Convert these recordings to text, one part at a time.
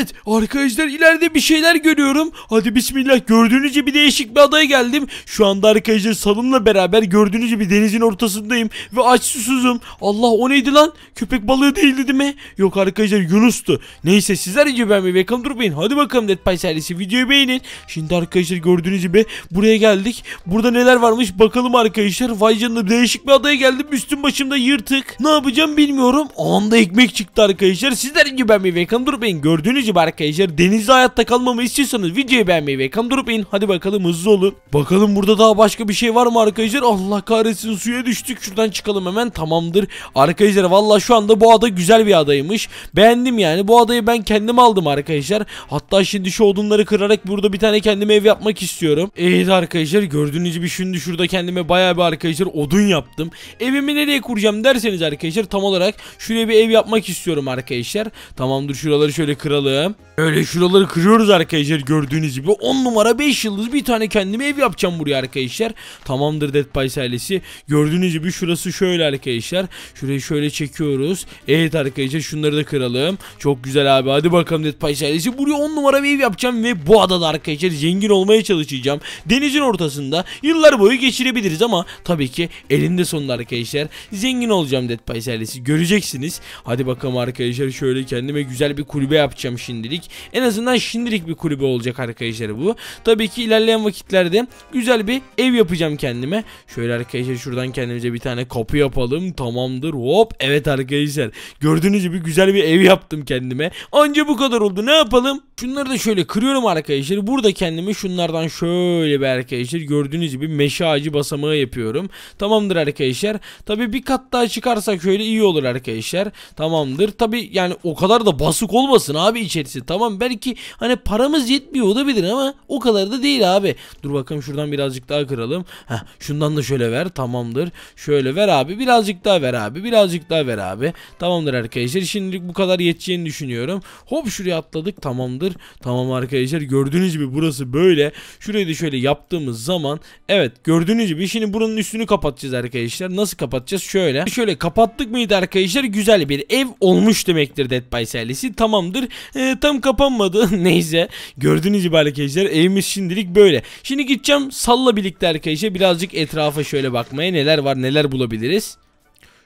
Evet arkadaşlar ileride bir şeyler görüyorum. Hadi bismillah gördüğünüz gibi değişik bir adaya geldim. Şu anda arkadaşlar salımla beraber gördüğünüz gibi denizin ortasındayım. Ve aç susuzum. Allah o neydi lan? Köpek balığı değildi değil mi? Yok arkadaşlar Yunus'tu. Neyse sizler iyice beğenmeyi ve kalın durmayın. Hadi bakalım Netpay serisi videoyu beğenin. Şimdi arkadaşlar gördüğünüz gibi buraya geldik. Burada neler varmış bakalım arkadaşlar. Vay canına değişik bir adaya geldim. Üstüm başımda yırtık. Ne yapacağım bilmiyorum. Anda ekmek çıktı arkadaşlar. Sizler iyice beğenmeyi ve kalın durmayın. Gördüğünüz gibi arkadaşlar denizde hayatta kalmamı istiyorsanız videoyu beğenmeyi ve ekran durup in. Hadi bakalım hızlı olun. Bakalım burada daha başka bir şey var mı arkadaşlar? Allah kahretsin suya düştük. Şuradan çıkalım hemen tamamdır. Arkadaşlar valla şu anda bu ada güzel bir adaymış. Beğendim yani. Bu adayı ben kendim aldım arkadaşlar. Hatta şimdi şu odunları kırarak burada bir tane kendime ev yapmak istiyorum. Evet arkadaşlar gördüğünüz gibi şimdi şurada kendime baya bir arkadaşlar odun yaptım. Evimi nereye kuracağım derseniz arkadaşlar tam olarak şuraya bir ev yapmak istiyorum arkadaşlar. Tamamdır şuraları şöyle kıralım bakalım. Öyle şuraları kırıyoruz arkadaşlar gördüğünüz gibi. 10 numara 5 yıldız bir tane kendime ev yapacağım buraya arkadaşlar. Tamamdır Dead Pies ailesi. Gördüğünüz gibi şurası şöyle arkadaşlar. Şurayı şöyle çekiyoruz. Evet arkadaşlar şunları da kıralım. Çok güzel abi hadi bakalım Dead Pies ailesi. Buraya 10 numara bir ev yapacağım ve bu adada arkadaşlar zengin olmaya çalışacağım. Denizin ortasında yıllar boyu geçirebiliriz ama tabii ki elinde sonunda arkadaşlar zengin olacağım Dead Pies ailesi. Göreceksiniz. Hadi bakalım arkadaşlar şöyle kendime güzel bir kulübe yapacağım şimdi şimdilik. En azından şimdilik bir kulübe olacak arkadaşlar bu. Tabii ki ilerleyen vakitlerde güzel bir ev yapacağım kendime. Şöyle arkadaşlar şuradan kendimize bir tane kapı yapalım. Tamamdır. Hop. Evet arkadaşlar. Gördüğünüz gibi güzel bir ev yaptım kendime. Anca bu kadar oldu. Ne yapalım? Şunları da şöyle kırıyorum arkadaşlar. Burada kendimi şunlardan şöyle bir arkadaşlar gördüğünüz gibi meşe ağacı basamağı yapıyorum. Tamamdır arkadaşlar. Tabi bir kat daha çıkarsak şöyle iyi olur arkadaşlar. Tamamdır. Tabi yani o kadar da basık olmasın abi içeri içerisinde. Tamam belki hani paramız yetmiyor olabilir ama o kadar da değil abi. Dur bakalım şuradan birazcık daha kıralım. Heh, şundan da şöyle ver tamamdır. Şöyle ver abi birazcık daha ver abi birazcık daha ver abi. Tamamdır arkadaşlar şimdilik bu kadar yeteceğini düşünüyorum. Hop şuraya atladık tamamdır. Tamam arkadaşlar gördüğünüz gibi burası böyle. Şurayı da şöyle yaptığımız zaman evet gördüğünüz gibi şimdi buranın üstünü kapatacağız arkadaşlar. Nasıl kapatacağız? Şöyle. Şöyle kapattık mıydı arkadaşlar? Güzel bir ev olmuş demektir Dead by Silence'i. Tamamdır e, tam kapanmadı. Neyse gördüğünüz gibi arkadaşlar evimiz şimdilik böyle. Şimdi gideceğim salla birlikte arkadaşlar birazcık etrafa şöyle bakmaya neler var neler bulabiliriz.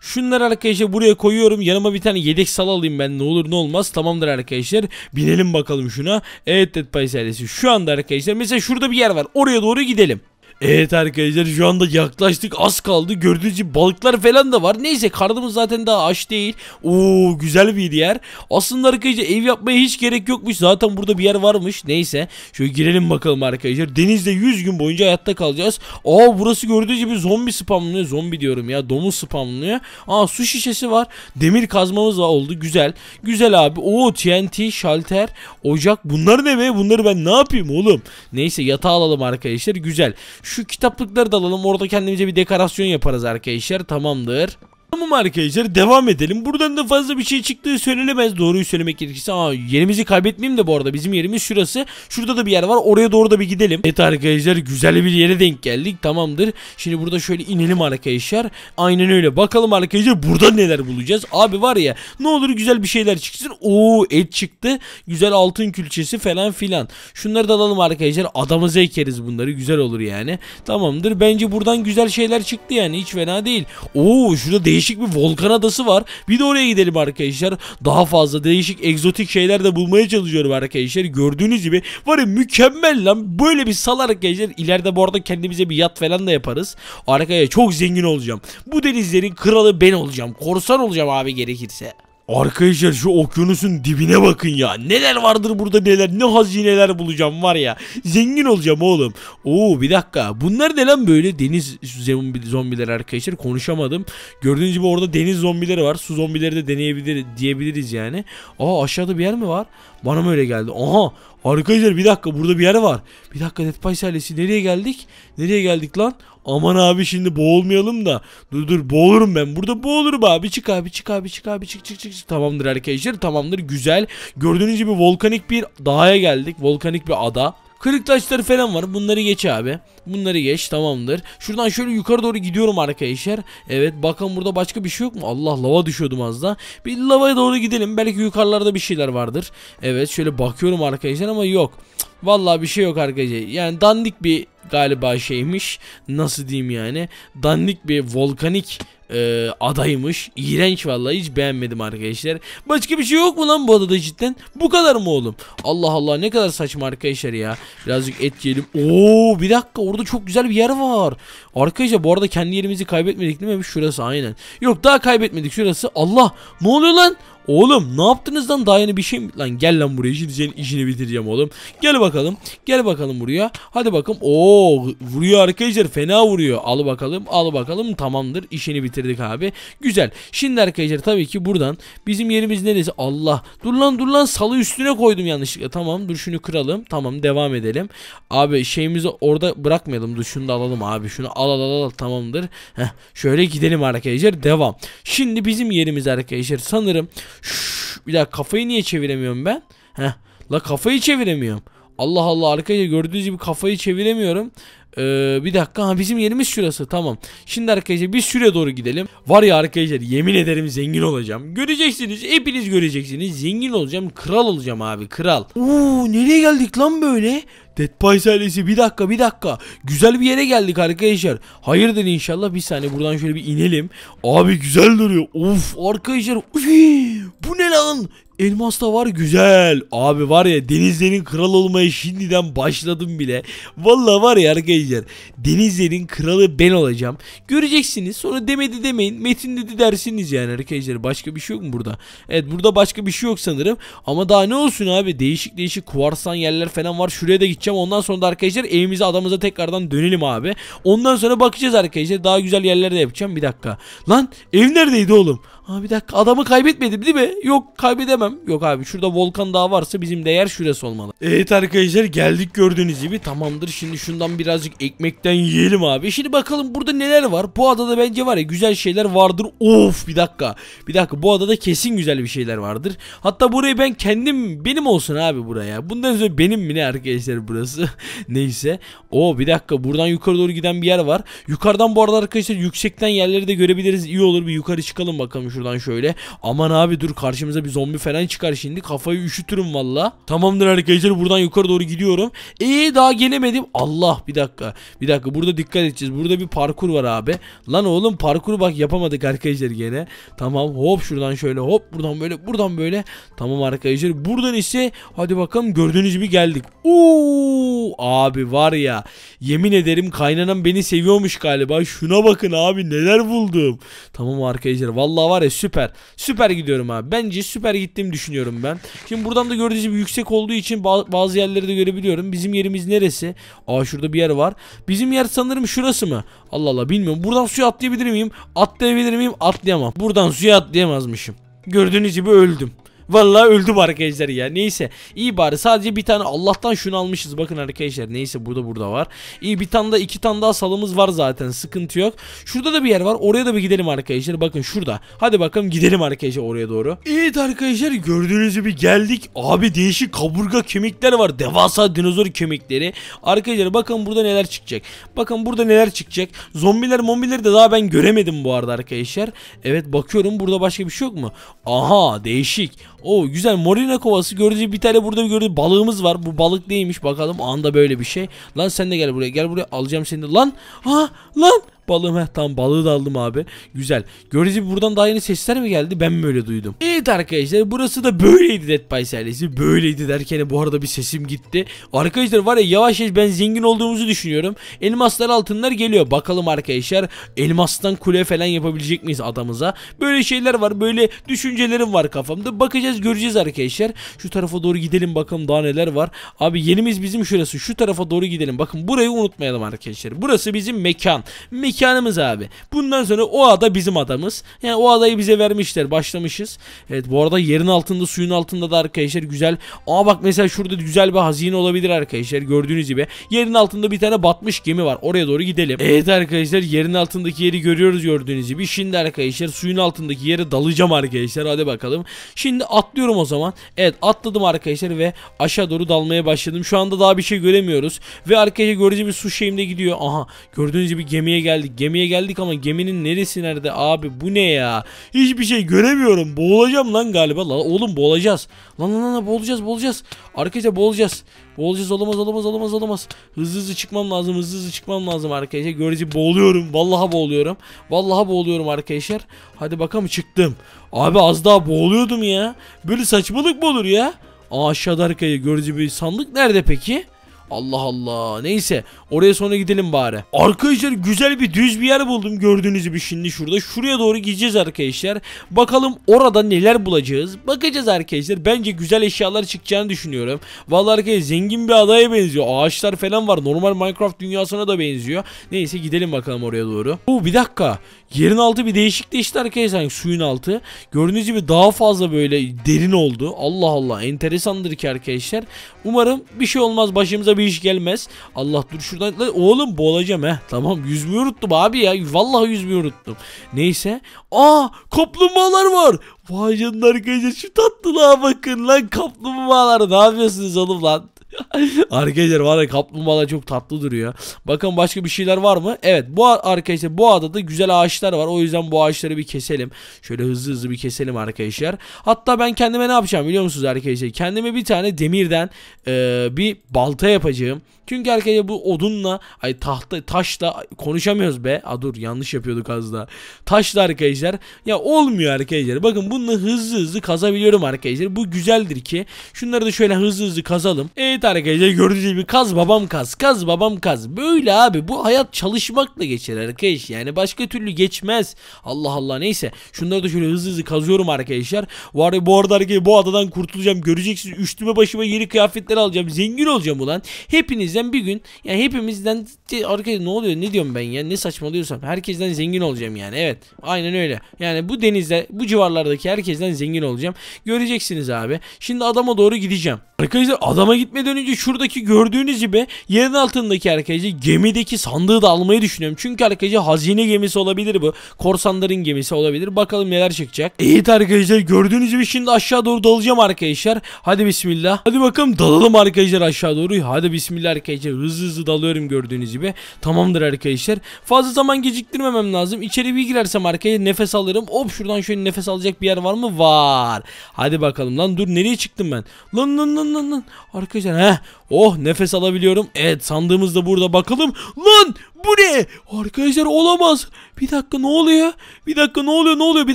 Şunları arkadaşlar buraya koyuyorum. Yanıma bir tane yedek sal alayım ben. Ne olur ne olmaz. Tamamdır arkadaşlar. Binelim bakalım şuna. Evet Dead Pies ailesi. Şu anda arkadaşlar mesela şurada bir yer var. Oraya doğru gidelim. Evet arkadaşlar şu anda yaklaştık az kaldı. Gördüğünüz gibi balıklar falan da var. Neyse karnımız zaten daha aç değil. Oo güzel bir yer. Aslında arkadaşlar ev yapmaya hiç gerek yokmuş. Zaten burada bir yer varmış. Neyse şöyle girelim bakalım arkadaşlar. Denizde 100 gün boyunca hayatta kalacağız. Aa burası gördüğünüz gibi zombi spamlıyor. Zombi diyorum ya domuz spamlıyor. Aa su şişesi var. Demir kazmamız var oldu. Güzel. Güzel abi. Oo TNT, şalter, ocak. Bunlar ne be? Bunları ben ne yapayım oğlum? Neyse yatağı alalım arkadaşlar. Güzel. Şu kitaplıkları da alalım. Orada kendimize bir dekorasyon yaparız arkadaşlar. Tamamdır. Tamam arkadaşlar devam edelim. Buradan da fazla bir şey çıktığı söylenemez. Doğruyu söylemek gerekirse. Aa yerimizi kaybetmeyeyim de bu arada. Bizim yerimiz şurası. Şurada da bir yer var. Oraya doğru da bir gidelim. Evet arkadaşlar güzel bir yere denk geldik. Tamamdır. Şimdi burada şöyle inelim arkadaşlar. Aynen öyle. Bakalım arkadaşlar burada neler bulacağız. Abi var ya ne olur güzel bir şeyler çıksın. Oo et çıktı. Güzel altın külçesi falan filan. Şunları da alalım arkadaşlar. Adamıza ekeriz bunları. Güzel olur yani. Tamamdır. Bence buradan güzel şeyler çıktı yani. Hiç fena değil. Oo şurada değil değişik bir volkan adası var. Bir de oraya gidelim arkadaşlar. Daha fazla değişik egzotik şeyler de bulmaya çalışıyorum arkadaşlar. Gördüğünüz gibi var ya mükemmel lan. Böyle bir sal arkadaşlar. İleride bu arada kendimize bir yat falan da yaparız. Arkaya çok zengin olacağım. Bu denizlerin kralı ben olacağım. Korsan olacağım abi gerekirse. Arkadaşlar şu okyanusun dibine bakın ya. Neler vardır burada neler. Ne hazineler bulacağım var ya. Zengin olacağım oğlum. Oo bir dakika. Bunlar ne lan böyle deniz zombi, zombiler arkadaşlar. Konuşamadım. Gördüğünüz gibi orada deniz zombileri var. Su zombileri de deneyebilir diyebiliriz yani. Aa aşağıda bir yer mi var? Bana mı öyle geldi? Aha arkadaşlar bir dakika burada bir yer var. Bir dakika Dead Pies ailesi nereye geldik? Nereye geldik lan? Aman abi şimdi boğulmayalım da. Dur dur boğulurum ben. Burada boğulurum abi. Çık abi çık abi çık abi çık çık çık. çık. Tamamdır arkadaşlar tamamdır güzel. Gördüğünüz gibi volkanik bir dağa geldik. Volkanik bir ada. Kırık taşları falan var. Bunları geç abi. Bunları geç tamamdır. Şuradan şöyle yukarı doğru gidiyorum arkadaşlar. Evet bakalım burada başka bir şey yok mu? Allah lava düşüyordum az da. Bir lavaya doğru gidelim. Belki yukarılarda bir şeyler vardır. Evet şöyle bakıyorum arkadaşlar ama yok. Cık. Vallahi bir şey yok arkadaşlar. Yani dandik bir galiba şeymiş. Nasıl diyeyim yani? Dandik bir volkanik e, adaymış. İğrenç vallahi hiç beğenmedim arkadaşlar. Başka bir şey yok mu lan bu adada cidden? Bu kadar mı oğlum? Allah Allah ne kadar saçma arkadaşlar ya. Birazcık et yiyelim. Oo bir dakika orada çok güzel bir yer var. Arkadaşlar bu arada kendi yerimizi kaybetmedik değil mi? Şurası aynen. Yok daha kaybetmedik şurası. Allah ne oluyor lan? Oğlum ne yaptınız lan daha yeni bir şey mi? Lan gel lan buraya şimdi senin işini bitireceğim oğlum. Gel bakalım. Gel bakalım buraya. Hadi bakalım. Oo vuruyor arkadaşlar fena vuruyor. Al bakalım al bakalım tamamdır işini bitirdik abi. Güzel. Şimdi arkadaşlar tabii ki buradan bizim yerimiz neresi? Allah. Dur lan dur lan salı üstüne koydum yanlışlıkla. Tamam dur şunu kıralım. Tamam devam edelim. Abi şeyimizi orada bırakmayalım. Dur şunu da alalım abi. Şunu al al al, al. tamamdır. Heh, şöyle gidelim arkadaşlar devam. Şimdi bizim yerimiz arkadaşlar sanırım Şşş, bir daha kafayı niye çeviremiyorum ben? Heh, la kafayı çeviremiyorum. Allah Allah arkaya gördüğünüz gibi kafayı çeviremiyorum. Ee, bir dakika ha bizim yerimiz şurası tamam. Şimdi arkadaşlar bir süre doğru gidelim. Var ya arkadaşlar yemin ederim zengin olacağım. Göreceksiniz hepiniz göreceksiniz. Zengin olacağım kral olacağım abi kral. Oo nereye geldik lan böyle? Dead Pies ailesi bir dakika bir dakika. Güzel bir yere geldik arkadaşlar. Hayırdır inşallah bir saniye buradan şöyle bir inelim. Abi güzel duruyor. Of arkadaşlar. Uy, bu ne lan? Elmas da var güzel. Abi var ya denizlerin kral olmaya şimdiden başladım bile. Vallahi var ya arkadaşlar. Denizlerin kralı ben olacağım. Göreceksiniz. Sonra demedi demeyin. Metin dedi dersiniz yani arkadaşlar. Başka bir şey yok mu burada? Evet burada başka bir şey yok sanırım. Ama daha ne olsun abi. Değişik değişik kuvarsan yerler falan var. Şuraya da gideceğim. Ondan sonra da arkadaşlar evimize adamıza tekrardan dönelim abi. Ondan sonra bakacağız arkadaşlar. Daha güzel yerlerde yapacağım. Bir dakika. Lan ev neredeydi oğlum? Ha bir dakika adamı kaybetmedim değil mi? Yok kaybedemem. Yok abi şurada volkan daha varsa bizim değer şurası olmalı. Evet arkadaşlar geldik gördüğünüz gibi. Tamamdır şimdi şundan birazcık ekmekten yiyelim abi. Şimdi bakalım burada neler var. Bu adada bence var ya güzel şeyler vardır. Of bir dakika. Bir dakika bu adada kesin güzel bir şeyler vardır. Hatta burayı ben kendim benim olsun abi buraya. Bundan sonra benim mi ne arkadaşlar burası. Neyse. O bir dakika buradan yukarı doğru giden bir yer var. Yukarıdan bu arada arkadaşlar yüksekten yerleri de görebiliriz. İyi olur bir yukarı çıkalım bakalım şuradan şöyle. Aman abi dur karşımıza bir zombi falan çıkar şimdi. Kafayı üşütürüm valla. Tamamdır arkadaşlar buradan yukarı doğru gidiyorum. Eee daha gelemedim. Allah bir dakika. Bir dakika burada dikkat edeceğiz. Burada bir parkur var abi. Lan oğlum parkuru bak yapamadık arkadaşlar gene. Tamam hop şuradan şöyle hop buradan böyle buradan böyle. Tamam arkadaşlar buradan ise hadi bakalım gördüğünüz gibi geldik. Uuu abi var ya yemin ederim kaynanan beni seviyormuş galiba. Şuna bakın abi neler buldum. Tamam arkadaşlar vallahi var ya Vallahi süper. Süper gidiyorum abi. Bence süper gittiğimi düşünüyorum ben. Şimdi buradan da gördüğünüz gibi yüksek olduğu için bazı yerleri de görebiliyorum. Bizim yerimiz neresi? Aa şurada bir yer var. Bizim yer sanırım şurası mı? Allah Allah bilmiyorum. Buradan suya atlayabilir miyim? Atlayabilir miyim? Atlayamam. Buradan suya atlayamazmışım. Gördüğünüz gibi öldüm. Vallahi öldü öldüm arkadaşlar ya. Neyse. iyi bari sadece bir tane Allah'tan şunu almışız. Bakın arkadaşlar. Neyse burada burada var. İyi bir tane da iki tane daha salımız var zaten. Sıkıntı yok. Şurada da bir yer var. Oraya da bir gidelim arkadaşlar. Bakın şurada. Hadi bakalım gidelim arkadaşlar oraya doğru. Evet arkadaşlar gördüğünüz gibi geldik. Abi değişik kaburga kemikler var. Devasa dinozor kemikleri. Arkadaşlar bakın burada neler çıkacak. Bakın burada neler çıkacak. Zombiler mombileri de daha ben göremedim bu arada arkadaşlar. Evet bakıyorum burada başka bir şey yok mu? Aha değişik. O güzel morina kovası gördüğü bir tane burada gördüğü balığımız var. Bu balık neymiş bakalım. Anda böyle bir şey. Lan sen de gel buraya. Gel buraya alacağım seni. Lan. Ha lan balığım heh tamam balığı da aldım abi. Güzel. Gördüğünüz buradan daha yeni sesler mi geldi? Ben mi öyle duydum? Evet arkadaşlar burası da böyleydi Dead by Silence'i. Böyleydi derken bu arada bir sesim gitti. Arkadaşlar var ya yavaş yavaş ben zengin olduğumuzu düşünüyorum. Elmaslar altınlar geliyor. Bakalım arkadaşlar elmastan kule falan yapabilecek miyiz adamıza? Böyle şeyler var. Böyle düşüncelerim var kafamda. Bakacağız göreceğiz arkadaşlar. Şu tarafa doğru gidelim bakalım daha neler var. Abi yerimiz bizim şurası. Şu tarafa doğru gidelim. Bakın burayı unutmayalım arkadaşlar. Burası bizim mekan. Mekan mekanımız abi. Bundan sonra o ada bizim adamız. Yani o adayı bize vermişler. Başlamışız. Evet bu arada yerin altında suyun altında da arkadaşlar güzel. Aa bak mesela şurada güzel bir hazine olabilir arkadaşlar. Gördüğünüz gibi. Yerin altında bir tane batmış gemi var. Oraya doğru gidelim. Evet arkadaşlar yerin altındaki yeri görüyoruz gördüğünüz gibi. Şimdi arkadaşlar suyun altındaki yere dalacağım arkadaşlar. Hadi bakalım. Şimdi atlıyorum o zaman. Evet atladım arkadaşlar ve aşağı doğru dalmaya başladım. Şu anda daha bir şey göremiyoruz. Ve arkadaşlar gördüğünüz gibi su şeyimde gidiyor. Aha gördüğünüz gibi gemiye geldi geldik. Gemiye geldik ama geminin neresi nerede abi bu ne ya? Hiçbir şey göremiyorum. Boğulacağım lan galiba. Lan oğlum boğulacağız. Lan lan lan boğulacağız boğulacağız. Arkadaşlar boğulacağız. Boğulacağız olamaz olamaz olamaz olamaz. Hızlı hızlı çıkmam lazım hızlı hızlı çıkmam lazım arkadaşlar. Görece boğuluyorum. vallaha boğuluyorum. vallaha boğuluyorum arkadaşlar. Hadi bakalım çıktım. Abi az daha boğuluyordum ya. Böyle saçmalık mı olur ya? Aa aşağıda arkaya görece bir sandık nerede peki? Allah Allah. Neyse oraya sonra gidelim bari. Arkadaşlar güzel bir düz bir yer buldum gördüğünüz gibi şimdi şurada. Şuraya doğru gideceğiz arkadaşlar. Bakalım orada neler bulacağız. Bakacağız arkadaşlar. Bence güzel eşyalar çıkacağını düşünüyorum. Vallahi arkadaşlar zengin bir adaya benziyor. Ağaçlar falan var. Normal Minecraft dünyasına da benziyor. Neyse gidelim bakalım oraya doğru. Oo bir dakika. Yerin altı bir değişik değişti arkadaşlar. Yani suyun altı. Gördüğünüz gibi daha fazla böyle derin oldu. Allah Allah enteresandır ki arkadaşlar. Umarım bir şey olmaz. Başımıza bir iş gelmez. Allah dur şuradan. oğlum boğulacağım he. Tamam yüzmeyi unuttum abi ya. Vallahi yüzmeyi unuttum. Neyse. Aa kaplumbağalar var. Vay canına arkadaşlar şu tatlılığa bakın lan kaplumbağalar. Ne yapıyorsunuz oğlum lan? arkadaşlar var ya kaplumbağa çok tatlı duruyor. Bakın başka bir şeyler var mı? Evet bu arkadaşlar bu adada güzel ağaçlar var. O yüzden bu ağaçları bir keselim. Şöyle hızlı hızlı bir keselim arkadaşlar. Hatta ben kendime ne yapacağım biliyor musunuz arkadaşlar? Kendime bir tane demirden e, bir balta yapacağım. Çünkü arkadaşlar bu odunla ay tahta taşla konuşamıyoruz be. A dur yanlış yapıyorduk az daha. Taşla arkadaşlar. Ya olmuyor arkadaşlar. Bakın bununla hızlı hızlı kazabiliyorum arkadaşlar. Bu güzeldir ki. Şunları da şöyle hızlı hızlı kazalım. Evet arkadaşlar gördüğünüz gibi kaz babam kaz kaz babam kaz. Böyle abi bu hayat çalışmakla geçer arkadaş yani başka türlü geçmez. Allah Allah neyse şunları da şöyle hızlı hızlı kazıyorum arkadaşlar. Var ya bu arada arkadaşlar bu adadan kurtulacağım göreceksiniz üstüme başıma yeni kıyafetler alacağım zengin olacağım ulan. Hepinizden bir gün yani hepimizden arkadaşlar ne oluyor ne diyorum ben ya ne saçmalıyorsam herkesten zengin olacağım yani evet aynen öyle. Yani bu denizde bu civarlardaki herkesten zengin olacağım. Göreceksiniz abi. Şimdi adama doğru gideceğim. Arkadaşlar adama gitmeden önce şuradaki gördüğünüz gibi yerin altındaki arkadaşlar gemideki sandığı da almayı düşünüyorum. Çünkü arkadaşlar hazine gemisi olabilir bu. Korsanların gemisi olabilir. Bakalım neler çıkacak. Evet arkadaşlar gördüğünüz gibi şimdi aşağı doğru dalacağım arkadaşlar. Hadi bismillah. Hadi bakalım dalalım arkadaşlar aşağı doğru. Hadi bismillah arkadaşlar. Hızlı hızlı dalıyorum gördüğünüz gibi. Tamamdır arkadaşlar. Fazla zaman geciktirmemem lazım. İçeri bir girersem arkaya nefes alırım. Hop şuradan şöyle nefes alacak bir yer var mı? Var. Hadi bakalım lan dur nereye çıktım ben? Lan lan lan lan lan. Arkadaşlar he Heh oh nefes alabiliyorum. Evet sandığımız da burada bakalım. Lan bu ne? Arkadaşlar olamaz. Bir dakika ne oluyor? Bir dakika ne oluyor ne oluyor? Bir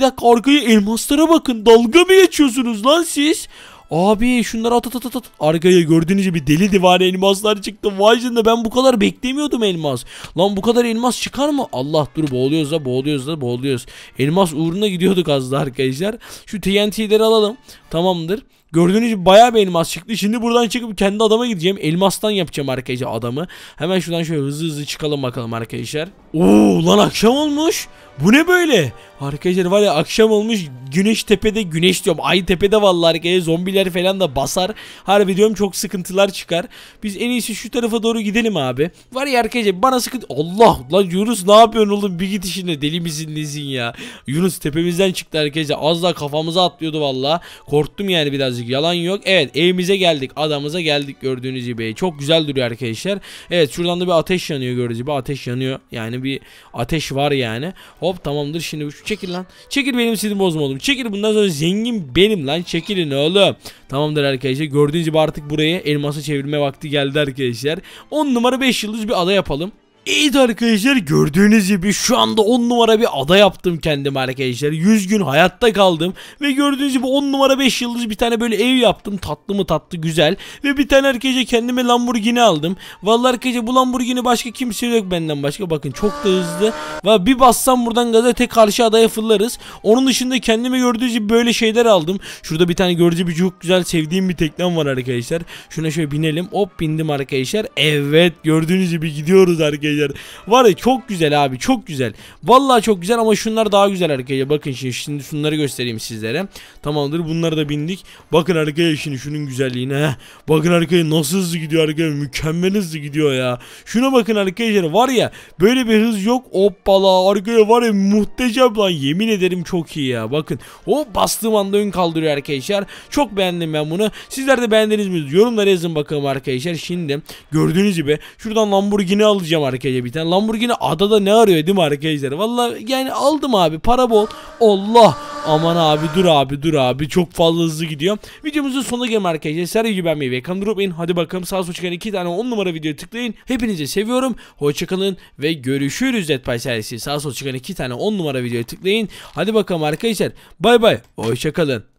dakika arkaya elmaslara bakın. Dalga mı geçiyorsunuz lan siz? Abi şunları at at at at. Arkaya gördüğünüz gibi deli divane elmaslar çıktı. Vay canına ben bu kadar beklemiyordum elmas. Lan bu kadar elmas çıkar mı? Allah dur boğuluyoruz da boğuluyoruz da boğuluyoruz. Elmas uğruna gidiyorduk az da arkadaşlar. Şu TNT'leri alalım. Tamamdır. Gördüğünüz gibi bayağı bir elmas çıktı. Şimdi buradan çıkıp kendi adama gideceğim. Elmastan yapacağım arkadaşlar adamı. Hemen şuradan şöyle hızlı hızlı çıkalım bakalım arkadaşlar. Oo lan akşam olmuş. Bu ne böyle? Arkadaşlar var ya akşam olmuş güneş tepede güneş diyorum ay tepede vallahi arkadaşlar zombiler falan da basar. Harbi diyorum çok sıkıntılar çıkar. Biz en iyisi şu tarafa doğru gidelim abi. Var ya arkadaşlar bana sıkıntı Allah lan Yunus ne yapıyorsun oğlum bir git işine deli misin nesin ya. Yunus tepemizden çıktı arkadaşlar az daha kafamıza atlıyordu vallahi. Korktum yani birazcık yazık yalan yok. Evet evimize geldik adamıza geldik gördüğünüz gibi. Çok güzel duruyor arkadaşlar. Evet şuradan da bir ateş yanıyor gördüğünüz gibi ateş yanıyor. Yani bir ateş var yani. Hop tamamdır şimdi şu çekil lan. Çekil benim sizin bozma oğlum. Çekil bundan sonra zengin benim lan çekilin oğlum. Tamamdır arkadaşlar gördüğünüz gibi artık buraya elması çevirme vakti geldi arkadaşlar. 10 numara 5 yıldız bir ada yapalım. Evet arkadaşlar gördüğünüz gibi şu anda 10 numara bir ada yaptım kendime arkadaşlar. 100 gün hayatta kaldım ve gördüğünüz gibi 10 numara 5 yıldız bir tane böyle ev yaptım. Tatlı mı tatlı güzel ve bir tane arkadaşlar kendime Lamborghini aldım. Vallahi arkadaşlar bu Lamborghini başka kimse yok benden başka bakın çok da hızlı. Ve bir bassam buradan gazete karşı adaya fırlarız. Onun dışında kendime gördüğünüz gibi böyle şeyler aldım. Şurada bir tane görücü bir çok güzel sevdiğim bir teknem var arkadaşlar. Şuna şöyle binelim hop bindim arkadaşlar. Evet gördüğünüz gibi gidiyoruz arkadaşlar arkadaşlar. Var ya çok güzel abi çok güzel. Vallahi çok güzel ama şunlar daha güzel arkadaşlar. Bakın şimdi, şimdi şunları göstereyim sizlere. Tamamdır bunları da bindik. Bakın arkadaşlar şimdi şunun güzelliğine. Bakın arkadaşlar nasıl hızlı gidiyor arkadaşlar. Mükemmel hızlı gidiyor ya. Şuna bakın arkadaşlar var ya böyle bir hız yok. Hoppala arkadaşlar var ya muhteşem lan. Yemin ederim çok iyi ya. Bakın o bastığım anda ön kaldırıyor arkadaşlar. Çok beğendim ben bunu. Sizler de beğendiniz mi? Yorumlara yazın bakalım arkadaşlar. Şimdi gördüğünüz gibi şuradan Lamborghini alacağım arkadaşlar arkaya bir tane. Lamborghini adada ne arıyor değil mi arkadaşlar? Vallahi yani aldım abi para bol. Allah aman abi dur abi dur abi çok fazla hızlı gidiyor. Videomuzun sonuna gelin arkadaşlar. Sergi gibi ben meyve ekranı drop in. Hadi bakalım sağ sol çıkan iki tane 10 numara videoya tıklayın. Hepinizi seviyorum. Hoşçakalın ve görüşürüz Zetpay serisi. Sağ sol çıkan iki tane 10 numara videoya tıklayın. Hadi bakalım arkadaşlar. Bay bay. Hoşçakalın.